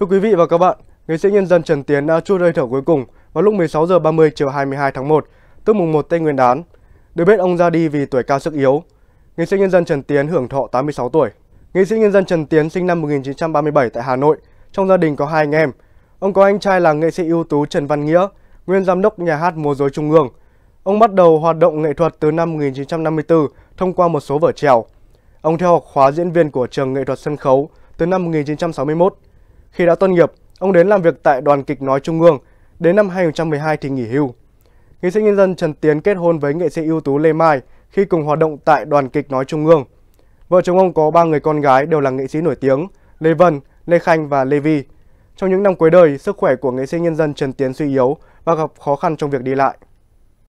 Thưa quý vị và các bạn, nghệ sĩ nhân dân Trần Tiến đã chốt hơi thở cuối cùng vào lúc 16 giờ 30 chiều 22 tháng 1, tức mùng 1 Tết Nguyên đán. Được biết ông ra đi vì tuổi cao sức yếu. Nghệ sĩ nhân dân Trần Tiến hưởng thọ 86 tuổi. Nghệ sĩ nhân dân Trần Tiến sinh năm 1937 tại Hà Nội. Trong gia đình có hai anh em. Ông có anh trai là nghệ sĩ ưu tú Trần Văn Nghĩa, nguyên giám đốc nhà hát múa rối Trung ương. Ông bắt đầu hoạt động nghệ thuật từ năm 1954 thông qua một số vở trèo. Ông theo học khóa diễn viên của trường nghệ thuật sân khấu từ năm 1961. Khi đã tốt nghiệp, ông đến làm việc tại Đoàn Kịch Nói Trung ương, đến năm 2012 thì nghỉ hưu. Nghệ sĩ nhân dân Trần Tiến kết hôn với nghệ sĩ ưu tú Lê Mai khi cùng hoạt động tại Đoàn Kịch Nói Trung ương. Vợ chồng ông có ba người con gái đều là nghệ sĩ nổi tiếng, Lê Vân, Lê Khanh và Lê Vi. Trong những năm cuối đời, sức khỏe của nghệ sĩ nhân dân Trần Tiến suy yếu và gặp khó khăn trong việc đi lại.